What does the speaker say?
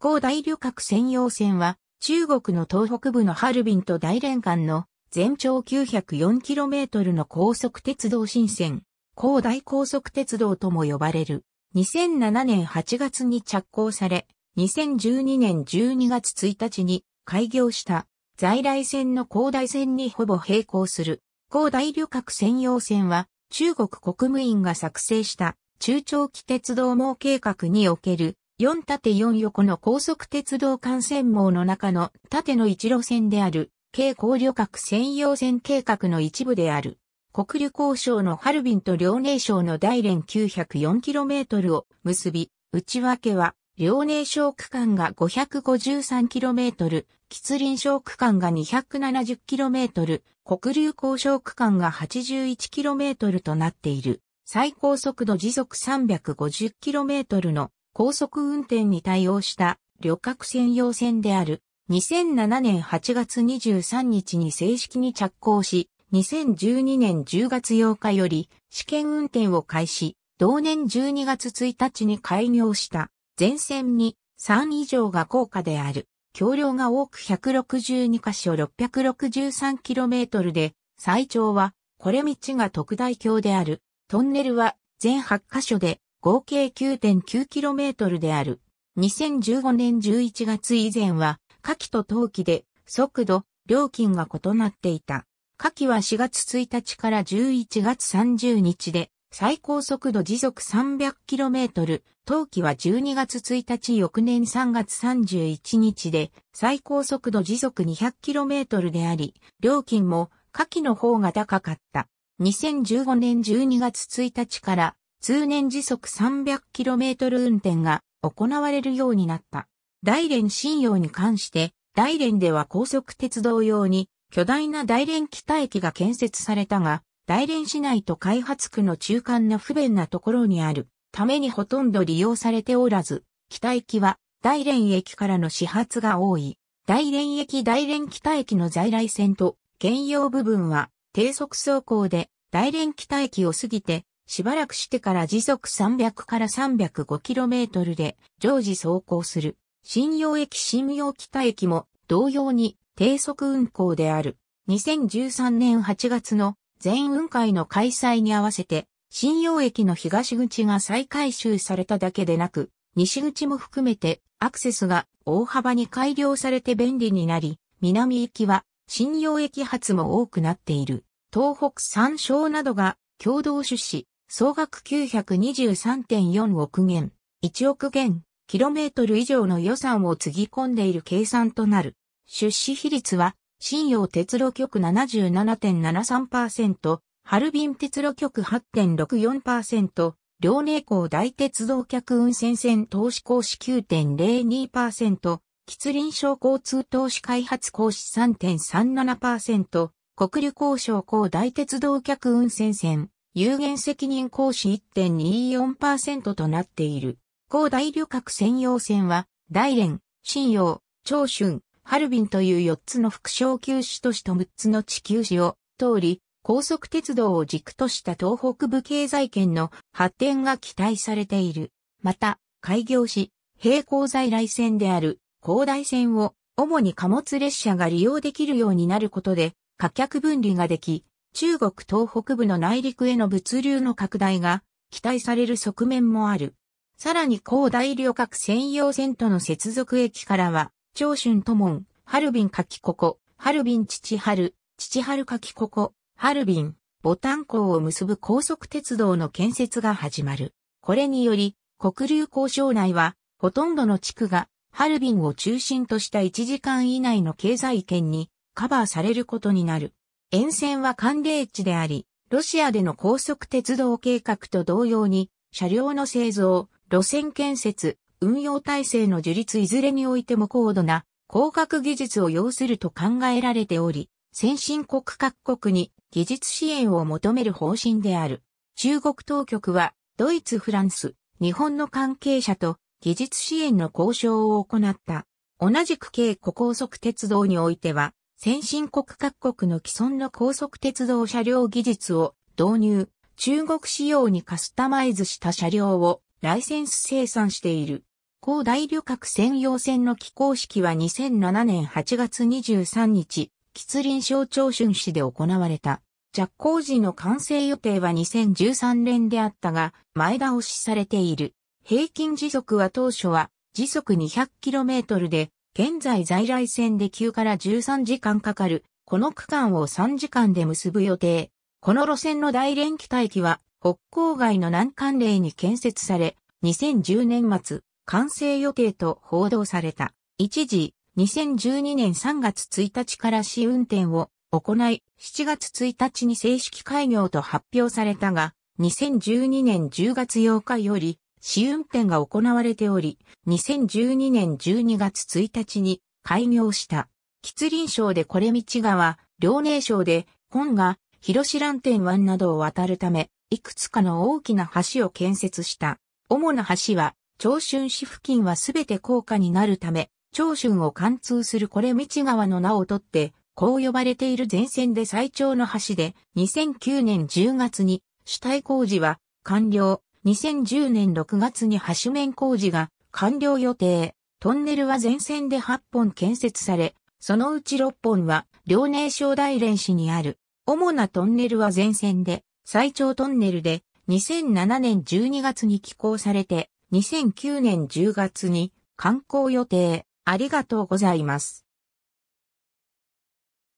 航大旅客専用線は、中国の東北部のハルビンと大連間の全長 904km の高速鉄道新線、高大高速鉄道とも呼ばれる。2007年8月に着工され、2012年12月1日に開業した在来線の高大線にほぼ並行する高大旅客専用線は中国国務院が作成した中長期鉄道網計画における4縦4横の高速鉄道幹線網の中の縦の一路線である、軽高旅客専用線計画の一部である。国旅交渉のハルビンと遼寧省の大連 904km を結び、内訳は、遼寧省区間が 553km、吉林省区間が 270km、国流交渉区間が 81km となっている。最高速度時速 350km の高速運転に対応した旅客専用線である。2007年8月23日に正式に着工し、2012年10月8日より試験運転を開始、同年12月1日に開業した全線に3以上が高価である。橋梁が多く162箇所 663km で、最長は、これ道が特大橋である。トンネルは全8箇所で、合計 9.9km である。2015年11月以前は、夏季と冬季で速度、料金が異なっていた。夏季は4月1日から11月30日で、最高速度時速 300km、冬季は12月1日翌年3月31日で、最高速度時速 200km であり、料金も夏季の方が高かった。2015年12月1日から通年時速 300km 運転が行われるようになった。大連信用に関して、大連では高速鉄道用に巨大な大連北駅が建設されたが、大連市内と開発区の中間の不便なところにあるためにほとんど利用されておらず、北駅は大連駅からの始発が多い。大連駅大連北駅の在来線と兼用部分は低速走行で大連北駅を過ぎてしばらくしてから時速300から 305km で常時走行する。新洋駅新洋北駅も同様に低速運行である。2013年8月の全運会の開催に合わせて、新洋駅の東口が再改修されただけでなく、西口も含めてアクセスが大幅に改良されて便利になり、南行きは新洋駅発も多くなっている。東北三省などが共同出資、総額923.4億元、1億元、キロメートル以上の予算をつぎ込んでいる計算となる。出資比率は、信用鉄路局77.73%、ハルビン鉄路局8.64%、遼寧港大鉄道客運船船投資行使9.02%、吉林省交通投資開発行使3.37%、国立交渉港大鉄道客運船船有限責任行使1.24%となっている。高大旅客専用線は、大連、新陽、長春、ハルビンという4つの副小級市都市と6つの地球市を通り、高速鉄道を軸とした東北部経済圏の発展が期待されている。また、開業し、並行在来線である高大線を主に貨物列車が利用できるようになることで、価客分離ができ、中国東北部の内陸への物流の拡大が期待される側面もある。さらに広大旅客専用線との接続駅からは、長春都門、ハルビンかきここ、ハルビン父春、父春かきここ、ハルビン、ボタン港を結ぶ高速鉄道の建設が始まる。これにより、国流交渉内は、ほとんどの地区が、ハルビンを中心とした1時間以内の経済圏にカバーされることになる。沿線は寒冷地であり、ロシアでの高速鉄道計画と同様に、車両の製造、路線建設、運用体制の樹立いずれにおいても高度な工学技術を要すると考えられており、先進国各国に技術支援を求める方針である。中国当局は、ドイツ、フランス、日本の関係者と技術支援の交渉を行った。同じく軽古高速鉄道においては、先進国各国の既存の高速鉄道車両技術を導入、中国仕様にカスタマイズした車両をライセンス生産している。高大旅客専用線の起工式は2007年8月23日、吉林省長春市で行われた。着工時の完成予定は2013年であったが、前倒しされている。平均時速は当初は時速 200km で、現在在来線で9から13時間かかる、この区間を3時間で結ぶ予定。この路線の大連機待機は、北郊外の南関連に建設され、2010年末、完成予定と報道された。一時、2012年3月1日から試運転を行い、7月1日に正式開業と発表されたが、2012年10月8日より、試運転が行われており、2012年12月1日に開業した。吉林省でこれ道川、遼寧省で、今が、広志蘭天湾などを渡るため、いくつかの大きな橋を建設した。主な橋は、長春市付近はすべて高架になるため、長春を貫通するこれ道川の名をとって、こう呼ばれている前線で最長の橋で、2009年10月に、主体工事は完了。2010年6月に橋面工事が完了予定。トンネルは全線で8本建設され、そのうち6本は遼寧省大連市にある。主なトンネルは全線で、最長トンネルで2007年12月に起工されて、2009年10月に観光予定。ありがとうございます。